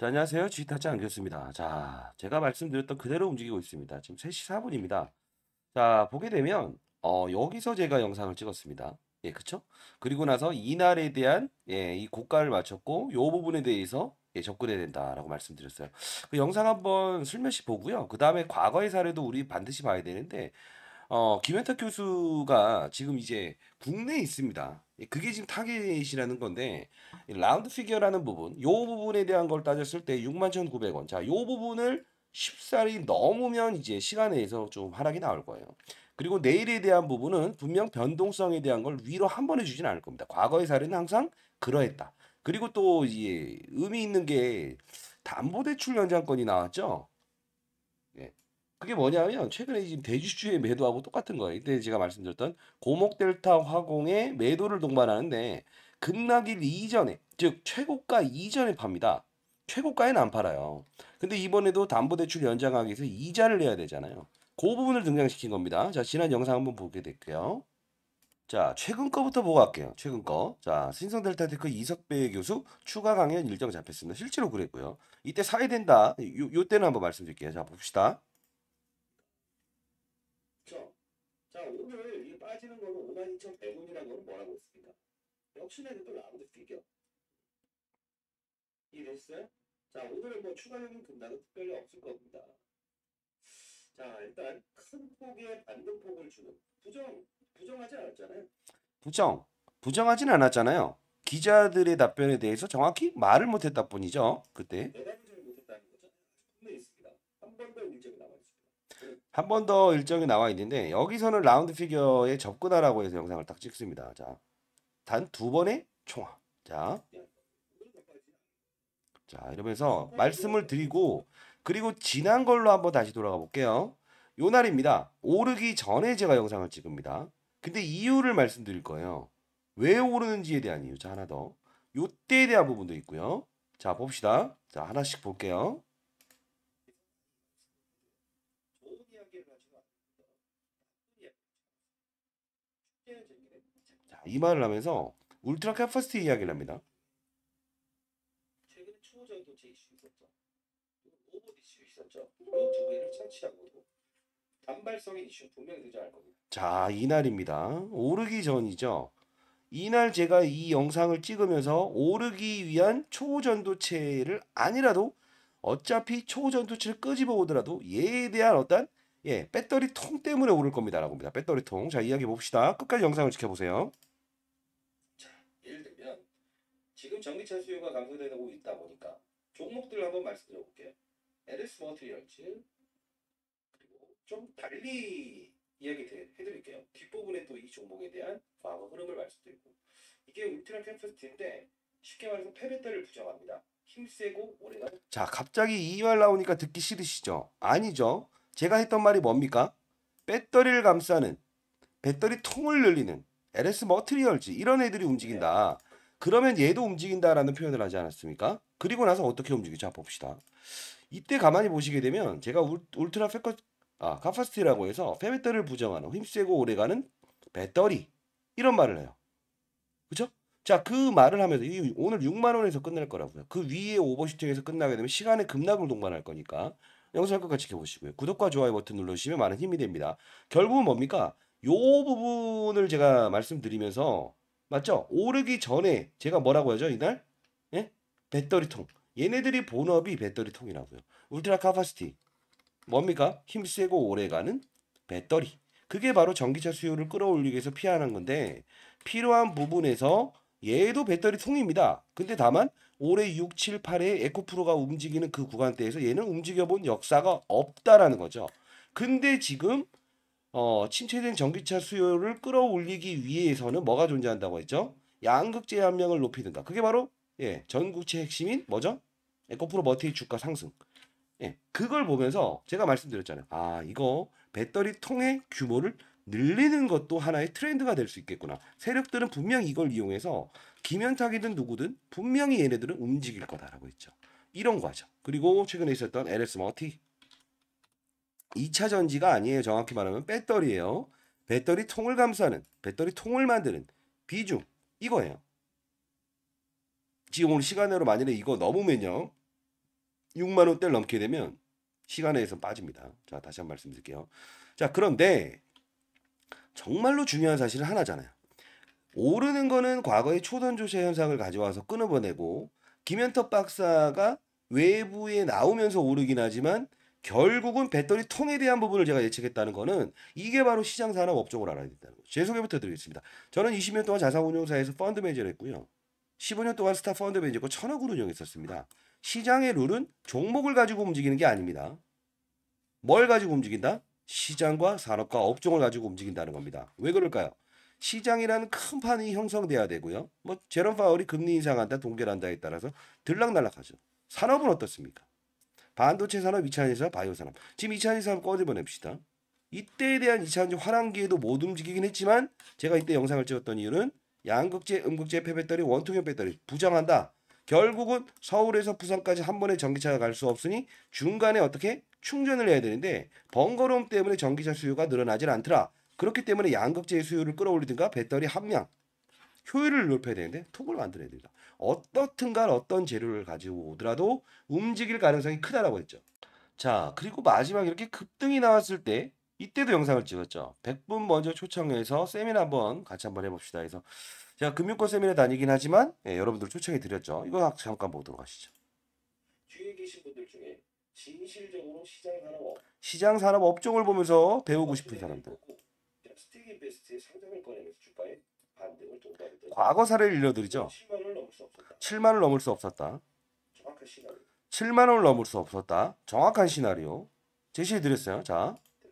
자, 안녕하세요. 지타치 안겼습니다. 자, 제가 말씀드렸던 그대로 움직이고 있습니다. 지금 3시 4분입니다. 자, 보게 되면 어, 여기서 제가 영상을 찍었습니다. 예, 그쵸? 그리고 나서 이날에 대한 예, 이 고가를 맞췄고 요 부분에 대해서 예, 접근해야 된다라고 말씀드렸어요. 그 영상 한번 슬며시 보고요. 그 다음에 과거의 사례도 우리 반드시 봐야 되는데 어, 김현탁 교수가 지금 이제 국내에 있습니다. 예, 그게 지금 타겟이라는 건데 라운드 피규어라는 부분, 요 부분에 대한 걸 따졌을 때 61,900원. 자, 요 부분을 10살이 넘으면 이제 시간에서 좀 하락이 나올 거예요. 그리고 내일에 대한 부분은 분명 변동성에 대한 걸 위로 한 번해 주진 않을 겁니다. 과거의 사례는 항상 그러했다. 그리고 또 이제 의미 있는 게 담보대출 연장권이 나왔죠. 그게 뭐냐면 최근에 지금 대주주의 매도하고 똑같은 거예요. 이때 제가 말씀드렸던 고목델타 화공의 매도를 동반하는데 급락일 이전에 즉 최고가 이전에 팝니다. 최고가에는 안 팔아요. 근데 이번에도 담보대출 연장하기 위해서 이자를 내야 되잖아요. 그 부분을 등장시킨 겁니다. 자 지난 영상 한번 보게 될게요. 자 최근 거부터 보고 갈게요. 최근 거. 자 신성델타테크 이석배 교수 추가 강연 일정 잡혔습니다. 실제로 그랬고요. 이때 사야 된다. 요, 요 때는 한번 말씀드릴게요. 자 봅시다. 자, 그러니까 오늘 이 빠지는 거는 52,100원이라는 거는 뭐라고 했습니까? 역시나 이것도 라운드 피겨. 이해됐어요? 자, 오늘은 뭐 추가적인 금단은 특별히 없을 겁니다. 자, 일단 큰 폭의 반등폭을 주는 부정, 부정하지 않았잖아요. 부정, 부정하진 않았잖아요. 기자들의 답변에 대해서 정확히 말을 못했다 뿐이죠. 그때. 대답을 못했다는 거죠. 한번더 문제가 남아요. 한번더 일정이 나와 있는데 여기서는 라운드 피겨에 접근하라고 해서 영상을 딱 찍습니다. 자, 단 두 번의 총합. 자, 자 이러면서 말씀을 드리고 그리고 지난 걸로 한번 다시 돌아가 볼게요. 요 날입니다. 오르기 전에 제가 영상을 찍습니다. 근데 이유를 말씀드릴 거예요. 왜 오르는지에 대한 이유. 자, 하나 더. 요때에 대한 부분도 있고요. 자, 봅시다. 자, 하나씩 볼게요. 이말을 하면서 울트라 캐퍼시티 이야기를 합니다. 최근에 추후적인 교 이슈 있었죠. 로봇 이슈 있었죠. 이두 개를 차치하고 단발성인 이슈 분명히 등장할 겁니다. 자, 이날입니다. 오르기 전이죠. 이날 제가 이 영상을 찍으면서 오르기 위한 초전도체를 아니라도 어차피 초전도체를 끄집어 오더라도 얘에 대한 어떤 예 배터리 통 때문에 오를 겁니다라고 합니다. 배터리 통. 자 이야기 봅시다. 끝까지 영상을 지켜보세요. 지금 전기차 수요가 감소되고 있다 보니까 종목들 한번 말씀드려볼게요. LS 머티리얼 즈 그리고 좀 달리 이야기 해드릴게요. 뒷부분에 또 이 종목에 대한 과거 흐름을 말씀드리고 이게 울트라 캠퍼스티인데 쉽게 말해서 폐배터를 부정합니다. 힘세고 오래간 자 갑자기 이 말 나오니까 듣기 싫으시죠? 아니죠. 제가 했던 말이 뭡니까? 배터리를 감싸는 배터리 통을 늘리는 LS 머트리얼즈 이런 애들이 움직인다. 네. 그러면 얘도 움직인다라는 표현을 하지 않았습니까? 그리고 나서 어떻게 움직이죠? 자, 봅시다. 이때 가만히 보시게 되면 제가 울, 트라 페커 아, 카파스티라고 해서 폐배터를 부정하는 힘세고 오래가는 배터리 이런 말을 해요. 그죠? 자, 그 말을 하면서 이 오늘 6만 원에서 끝날 거라고요. 그 위에 오버슈팅에서 끝나게 되면 시간의 급락을 동반할 거니까 영상 끝까지 지켜보시고요. 구독과 좋아요 버튼 눌러주시면 많은 힘이 됩니다. 결국은 뭡니까? 요 부분을 제가 말씀드리면서 맞죠? 오르기 전에 제가 뭐라고 하죠 이날? 예? 배터리통. 얘네들이 본업이 배터리통이라고요. 울트라 카파시티. 뭡니까? 힘세고 오래가는 배터리. 그게 바로 전기차 수요를 끌어올리기 위해서 피하는 건데 필요한 부분에서 얘도 배터리통입니다. 근데 다만 올해 6, 7, 8에 에코프로가 움직이는 그 구간대에서 얘는 움직여본 역사가 없다라는 거죠. 근데 지금 어, 침체된 전기차 수요를 끌어올리기 위해서는 뭐가 존재한다고 했죠? 양극 재한명을 높이든가. 그게 바로 예, 전국체 핵심인 뭐죠? 에코프로 머티의 주가 상승. 예, 그걸 보면서 제가 말씀드렸잖아요. 아, 이거 배터리 통의 규모를 늘리는 것도 하나의 트렌드가 될 수 있겠구나. 세력들은 분명히 이걸 이용해서 김현탁이든 누구든 분명히 얘네들은 움직일 거다라고 했죠. 이런 과정. 그리고 최근에 있었던 LS 머티 2차 전지가 아니에요. 정확히 말하면 배터리예요. 배터리 통을 감싸는 배터리 통을 만드는 비중 이거예요. 지금 오늘 시간으로 만약에 이거 넘으면요. 6만 원대를 넘게 되면 시간에서 빠집니다. 자, 다시 한 번 말씀드릴게요. 자, 그런데 정말로 중요한 사실은 하나잖아요. 오르는 거는 과거의 초전 조세 현상을 가져와서 끊어버내고 김현터 박사가 외부에 나오면서 오르긴 하지만 결국은 배터리 통에 대한 부분을 제가 예측했다는 거는 이게 바로 시장 산업 업종을 알아야 된다는 거죠. 제 소개부터 드리겠습니다. 저는 20년 동안 자산운용사에서 펀드 매니저를 했고요. 15년 동안 스타 펀드 매니저고 천억을 운영했었습니다. 시장의 룰은 종목을 가지고 움직이는 게 아닙니다. 뭘 가지고 움직인다? 시장과 산업과 업종을 가지고 움직인다는 겁니다. 왜 그럴까요? 시장이라는 큰 판이 형성돼야 되고요. 뭐 제롬 파월이 금리 인상한다, 동결한다에 따라서 들락날락하죠. 산업은 어떻습니까? 반도체 산업, 2차 산업, 바이오 산업. 지금 2차 산업 꺼내보냅시다. 이때에 대한 2차 산업 화랑기에도 못 움직이긴 했지만 제가 이때 영상을 찍었던 이유는 양극재, 음극재, 폐배터리, 원통형 배터리 부정한다. 결국은 서울에서 부산까지 한 번에 전기차가 갈 수 없으니 중간에 어떻게 충전을 해야 되는데 번거로움 때문에 전기차 수요가 늘어나질 않더라. 그렇기 때문에 양극재의 수요를 끌어올리든가 배터리 함량 효율을 높여야 되는데 톡을 만들어야 된다. 어떻든간 어떤 재료를 가지고 오더라도 움직일 가능성이 크다라고 했죠. 자 그리고 마지막 이렇게 급등이 나왔을 때 이때도 영상을 찍었죠. 100분 먼저 초청해서 세미나 한번 같이 한번 해봅시다 해서 제가 금융권 세미나 다니긴 하지만 예, 여러분들 초청해 드렸죠. 이거 잠깐 보도록 하시죠. 주에 계신 분들 중에 진실적으로 시장 산업, 시장 산업 업종을 보면서 배우고 싶은 사람들. 스틱 인베스트의 과거사를 일러드리죠. 7만을 넘을 수 없었다. 7만 을 넘을 수 없었다. 정확한 시나리오 제시해 드렸어요. 자. 네,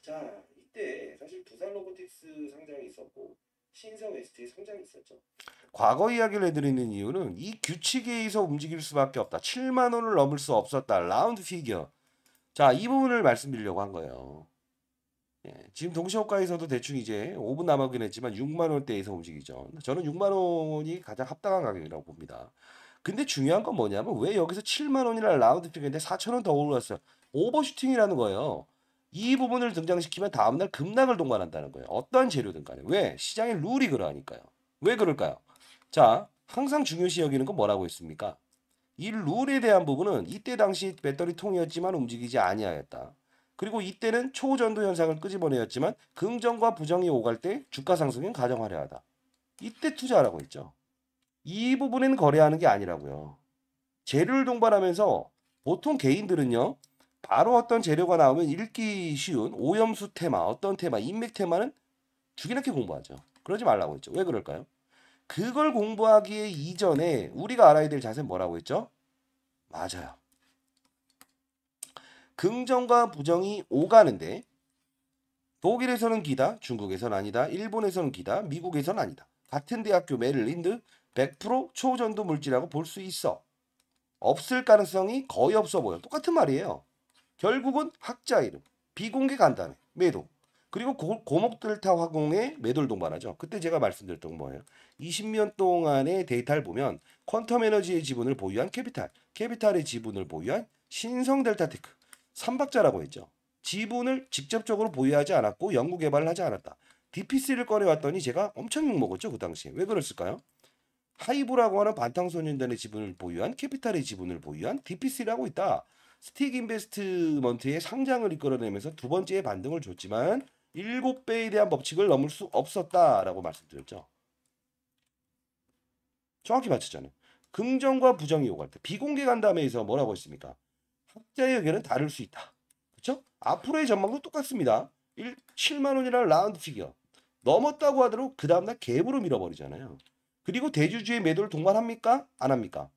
자, 이때 사실 두산 로보틱스 상장이 있었고 신성 웨스트 상장이 있었죠. 과거 이야기를 해드리는 이유는 이 규칙에 의해서 움직일 수밖에 없다. 7만 원을 넘을 수 없었다. 라운드 피겨. 자, 이 부분을 말씀드리려고 한 거예요. 예, 지금 동시호가에서도 대충 이제 5분 남아긴 했지만 6만 원대에서 움직이죠. 저는 6만 원이 가장 합당한 가격이라고 봅니다. 근데 중요한 건 뭐냐면 왜 여기서 7만 원이라 라운드 픽인데 4천 원더 올랐어요. 오버슈팅이라는 거예요. 이 부분을 등장시키면 다음날 급락을 동반한다는 거예요. 어떠한 재료든 간에. 왜? 시장의 룰이 그러하니까요. 왜 그럴까요? 자, 항상 중요시 여기는 건 뭐라고 했습니까? 이 룰에 대한 부분은 이때 당시 배터리 통이었지만 움직이지 아니하였다. 그리고 이때는 초전도 현상을 끄집어내었지만 긍정과 부정이 오갈 때 주가 상승은 가장 화려하다. 이때 투자하라고 했죠. 이 부분에는 거래하는 게 아니라고요. 재료를 동반하면서 보통 개인들은요. 바로 어떤 재료가 나오면 읽기 쉬운 오염수 테마, 어떤 테마, 인맥 테마는 죽이나게 공부하죠. 그러지 말라고 했죠. 왜 그럴까요? 그걸 공부하기에 이전에 우리가 알아야 될 자세는 뭐라고 했죠? 맞아요. 긍정과 부정이 오가는데 독일에서는 기다, 중국에선 아니다, 일본에서는 기다, 미국에선 아니다. 같은 대학교 메릴린드 100% 초전도 물질이라고 볼 수 있어. 없을 가능성이 거의 없어 보여. 똑같은 말이에요. 결국은 학자 이름, 비공개 간담회, 매도. 그리고 고, 목델타 화공의 매돌 동반하죠. 그때 제가 말씀드렸던 뭐예요? 20년 동안의 데이터를 보면 퀀텀 에너지의 지분을 보유한 캐피탈, 캐피탈의 지분을 보유한 신성 델타테크. 삼박자라고 했죠. 지분을 직접적으로 보유하지 않았고 연구 개발을 하지 않았다. DPC를 꺼내왔더니 제가 엄청 욕먹었죠. 그 당시에. 왜 그랬을까요? 하이브라고 하는 반탕소년단의 지분을 보유한 캐피탈의 지분을 보유한 DPC를 하고 있다. 스틱 인베스트먼트의 상장을 이끌어내면서 두 번째의 반등을 줬지만 7배에 대한 법칙을 넘을 수 없었다라고 말씀드렸죠. 정확히 맞췄잖아요. 긍정과 부정이 오갈 때 비공개 간담회에서 뭐라고 했습니까? 적자의 의견은 다를 수 있다. 그렇죠? 앞으로의 전망도 똑같습니다. 1, 7만 원이라는 라운드 피겨. 넘었다고 하더라도 그 다음날 갭으로 밀어버리잖아요. 그리고 대주주의 매도를 동반합니까? 안 합니까?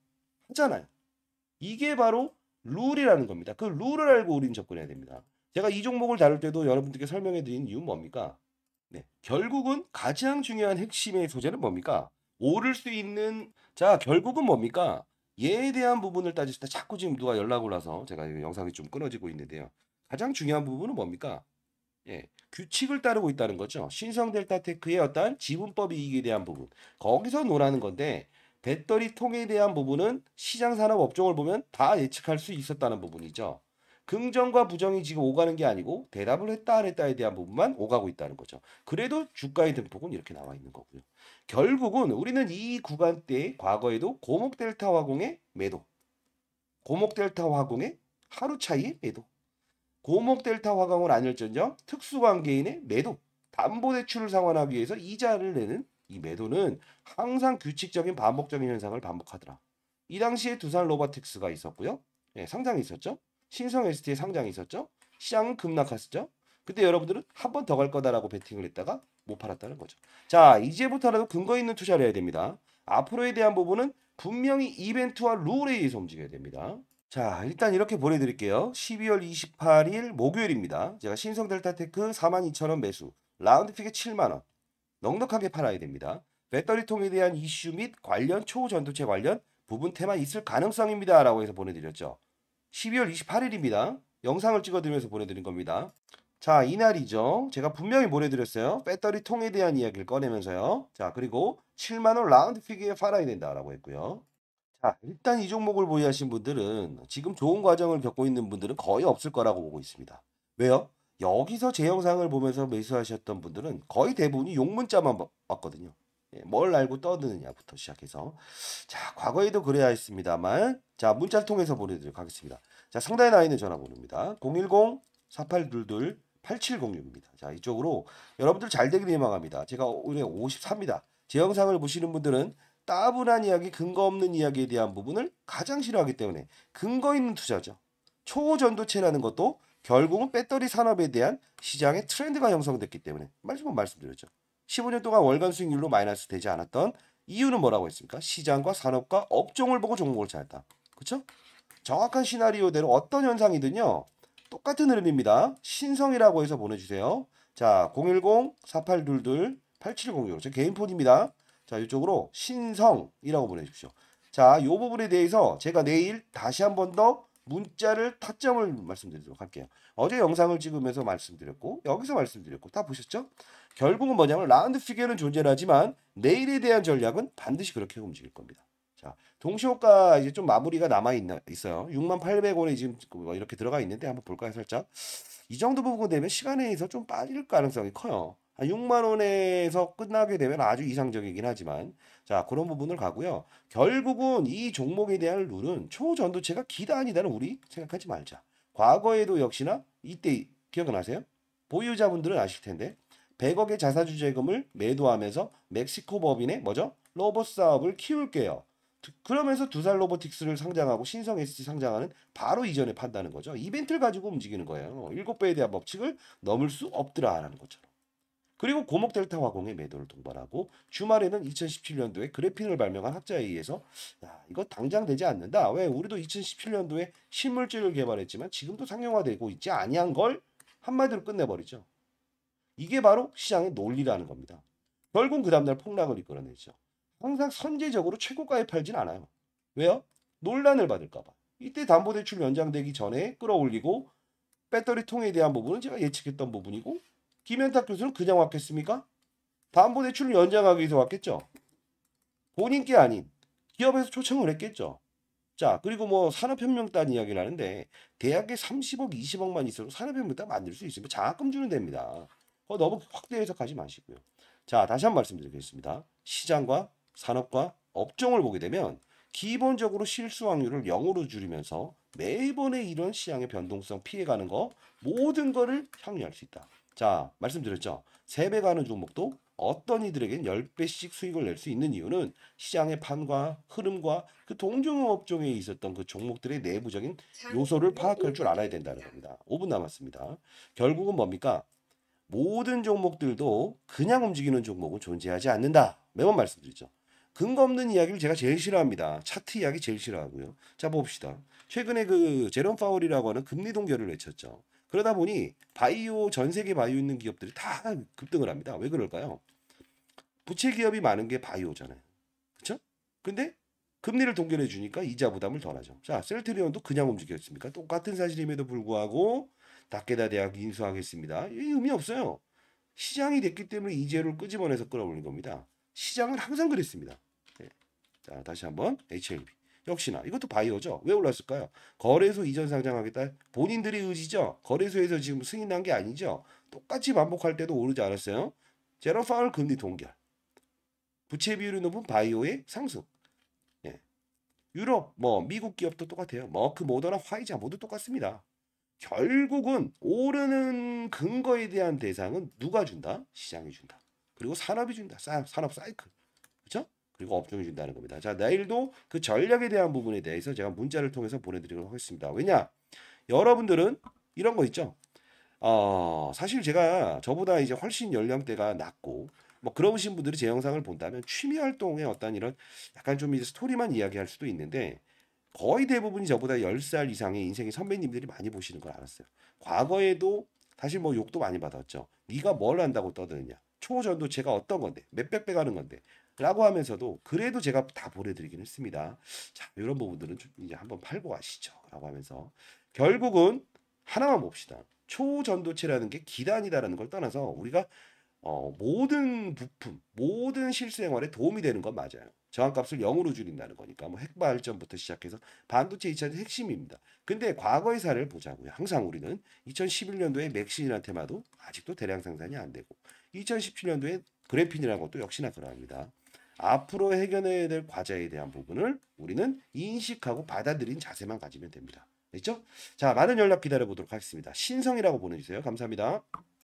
하잖아요. 이게 바로 룰이라는 겁니다. 그 룰을 알고 우린 접근해야 됩니다. 제가 이 종목을 다룰 때도 여러분들께 설명해 드린 이유는 뭡니까? 네. 결국은 가장 중요한 핵심의 소재는 뭡니까? 오를 수 있는 자 결국은 뭡니까? 얘에 대한 부분을 따질 때 자꾸 지금 누가 연락을 와서 제가 영상이 좀 끊어지고 있는데요. 가장 중요한 부분은 뭡니까? 예, 규칙을 따르고 있다는 거죠. 신성 델타테크의 어떤 지분법 이익에 대한 부분. 거기서 논하는 건데 배터리 통에 대한 부분은 시장 산업 업종을 보면 다 예측할 수 있었다는 부분이죠. 긍정과 부정이 지금 오가는 게 아니고 대답을 했다 안 했다에 대한 부분만 오가고 있다는 거죠. 그래도 주가의 등폭은 이렇게 나와 있는 거고요. 결국은 우리는 이 구간대에 과거에도 고목 델타 화공의 매도, 고목 델타 화공의 하루 차이의 매도, 고목 델타 화공을 안닐전정 특수관계인의 매도, 담보대출을 상환하기 위해서 이자를 내는 이 매도는 항상 규칙적인 반복적인 현상을 반복하더라. 이 당시에 두산 로보틱스가 있었고요. 예, 상장이 있었죠. 신성 ST의 상장이 있었죠. 시장은 급락했었죠. 그때 여러분들은 한 번 더 갈 거다라고 베팅을 했다가 못 팔았다는 거죠. 자, 이제부터라도 근거 있는 투자를 해야 됩니다. 앞으로에 대한 부분은 분명히 이벤트와 룰에 의해서 움직여야 됩니다. 자, 일단 이렇게 보내드릴게요. 12월 28일 목요일입니다. 제가 신성 델타테크 42,000원 매수, 라운드 픽에 7만원, 넉넉하게 팔아야 됩니다. 배터리통에 대한 이슈 및 관련 초전도체 관련 부분 테마 있을 가능성입니다. 라고 해서 보내드렸죠. 12월 28일입니다. 영상을 찍어드리면서 보내드린 겁니다. 자, 이날이죠. 제가 분명히 보내드렸어요. 배터리 통에 대한 이야기를 꺼내면서요. 자, 그리고 7만원 라운드 피규에 어 팔아야 된다라고 했고요. 자, 일단 이 종목을 보유하신 분들은 지금 좋은 과정을 겪고 있는 분들은 거의 없을 거라고 보고 있습니다. 왜요? 여기서 제 영상을 보면서 매수하셨던 분들은 거의 대부분이 용문자만 봤거든요. 예, 뭘 알고 떠드느냐부터 시작해서 자 과거에도 그래야 했습니다만 자 문자를 통해서 보내드리도록 하겠습니다. 자 상단에 나와 있는 전화번호입니다. 010-4822-8706입니다. 자 이쪽으로 여러분들 잘 되길 희망합니다. 제가 올해 53입니다. 제 영상을 보시는 분들은 따분한 이야기, 근거 없는 이야기에 대한 부분을 가장 싫어하기 때문에 근거 있는 투자죠. 초전도체라는 것도 결국은 배터리 산업에 대한 시장의 트렌드가 형성됐기 때문에 말씀은 말씀드렸죠. 15년 동안 월간 수익률로 마이너스 되지 않았던 이유는 뭐라고 했습니까? 시장과 산업과 업종을 보고 종목을 찾았다. 그렇죠? 정확한 시나리오대로 어떤 현상이든요. 똑같은 흐름입니다. 신성이라고 해서 보내주세요. 자, 010-4822-8706. 제 개인 폰입니다. 자, 이쪽으로 신성이라고 보내주십시오. 자, 이 부분에 대해서 제가 내일 다시 한번더 문자를 타점을 말씀드리도록 할게요. 어제 영상을 찍으면서 말씀드렸고 여기서 말씀드렸고 다 보셨죠? 결국은 뭐냐면 라운드 피겨는 존재하지만 내일에 대한 전략은 반드시 그렇게 움직일 겁니다. 자, 동시호가 이제 좀 마무리가 남아 있나 있어요. 6만 800원이 지금 뭐 이렇게 들어가 있는데 한번 볼까요, 살짝? 이 정도 부분 되면 시간에 의해서 좀 빠질 가능성이 커요. 6만 원에서 끝나게 되면 아주 이상적이긴 하지만 자 그런 부분을 가고요. 결국은 이 종목에 대한 룰은 초전도체가 기단이다는 우리 생각하지 말자. 과거에도 역시나 이때 기억나세요? 보유자분들은 아실 텐데 100억의 자사주재금을 매도하면서 멕시코 법인의 뭐죠? 로봇 사업을 키울게요. 그러면서 두살 로보틱스를 상장하고 신성 s c 상장하는 바로 이전에 판다는 거죠. 이벤트를 가지고 움직이는 거예요. 7배에 대한 법칙을 넘을 수 없더라라는 거죠 그리고 고목 델타 화공의 매도를 동반하고 주말에는 2017년도에 그래핀을 발명한 학자에 의해서 야 이거 당장 되지 않는다. 왜 우리도 2017년도에 신물질을 개발했지만 지금도 상용화되고 있지 아니한 걸 한마디로 끝내버리죠. 이게 바로 시장의 논리라는 겁니다. 결국 그 다음날 폭락을 이끌어내죠. 항상 선제적으로 최고가에 팔진 않아요. 왜요? 논란을 받을까봐. 이때 담보대출 연장되기 전에 끌어올리고 배터리 통에 대한 부분은 제가 예측했던 부분이고 김현탁 교수는 그냥 왔겠습니까? 담보 대출을 연장하기 위해서 왔겠죠. 본인 게 아닌 기업에서 초청을 했겠죠. 자 그리고 뭐 산업혁명단 이야기를 하는데 대학에 30억 20억만 있어도 산업혁명단 만들 수 있으면 장학금 주는 됩니다. 너무 확대 해석하지 마시고요. 자 다시 한 번 말씀드리겠습니다. 시장과 산업과 업종을 보게 되면 기본적으로 실수 확률을 0으로 줄이면서 매번의 이런 시장의 변동성 피해가는 거 모든 거를 향유할 수 있다. 자, 말씀드렸죠. 3배 가는 종목도 어떤 이들에겐 10배씩 수익을 낼 수 있는 이유는 시장의 판과 흐름과 그 동종업종에 있었던 그 종목들의 내부적인 요소를 네 파악할 줄 알아야 네 된다는 겁니다. 5분 남았습니다. 결국은 뭡니까? 모든 종목들도 그냥 움직이는 종목은 존재하지 않는다. 매번 말씀드리죠. 근거 없는 이야기를 제가 제일 싫어합니다. 차트 이야기 제일 싫어하고요. 자 봅시다. 최근에 그 제롬 파월이라고 하는 금리 동결을 외쳤죠. 그러다 보니 바이오 전 세계 바이오 있는 기업들이 다 급등을 합니다. 왜 그럴까요? 부채 기업이 많은 게 바이오잖아요. 그렇죠? 근데 금리를 동결해 주니까 이자 부담을 덜하죠. 자, 셀트리온도 그냥 움직였습니까? 똑같은 사실임에도 불구하고 다케다 대학 인수하겠습니다. 의미 없어요. 시장이 됐기 때문에 이재를 끄집어내서 끌어올린 겁니다. 시장은 항상 그랬습니다. 네. 자, 다시 한번 HLB. 역시나 이것도 바이오죠. 왜 올랐을까요? 거래소 이전 상장하겠다. 본인들의 의지죠. 거래소에서 지금 승인 한게 아니죠. 똑같이 반복할 때도 오르지 않았어요. 제로 파울 금리 동결. 부채 비율이 높은 바이오의 상승. 예. 유럽, 뭐 미국 기업도 똑같아요. 머크, 뭐, 그 모더나, 화이자 모두 똑같습니다. 결국은 오르는 근거에 대한 대상은 누가 준다? 시장이 준다. 그리고 산업이 준다. 산업 사이클. 그리고 업종이 준다는 겁니다. 자, 내일도 그 전략에 대한 부분에 대해서 제가 문자를 통해서 보내드리도록 하겠습니다. 왜냐? 여러분들은 이런 거 있죠? 어, 사실 제가 저보다 이제 훨씬 연령대가 낮고 뭐 그러신 분들이 제 영상을 본다면 취미 활동에 어떤 이런 약간 좀 이제 스토리만 이야기할 수도 있는데 거의 대부분이 저보다 10살 이상의 인생의 선배님들이 많이 보시는 걸 알았어요. 과거에도 사실 뭐 욕도 많이 받았죠. 네가 뭘 안다고 떠드느냐. 초전도제가 어떤 건데? 몇백 배 가는 건데? 라고 하면서도 그래도 제가 다 보내드리긴 했습니다. 자, 이런 부분들은 이제 한번 팔고 가시죠. 라고 하면서 결국은 하나만 봅시다. 초전도체라는 게 기단이다라는 걸 떠나서 우리가 어, 모든 부품, 모든 실생활에 도움이 되는 건 맞아요. 저항값을 0으로 줄인다는 거니까 뭐 핵발전부터 시작해서 반도체 2차는 핵심입니다. 근데 과거의 사례를 보자고요. 항상 우리는 2011년도에 맥신이란 테마도 아직도 대량 생산이 안 되고 2017년도에 그래핀이라는 것도 역시나 그러합니다. 앞으로 해결해야 될 과제에 대한 부분을 우리는 인식하고 받아들인 자세만 가지면 됩니다. 됐죠? 자, 많은 연락 기다려 보도록 하겠습니다. 신성이라고 보내주세요. 감사합니다.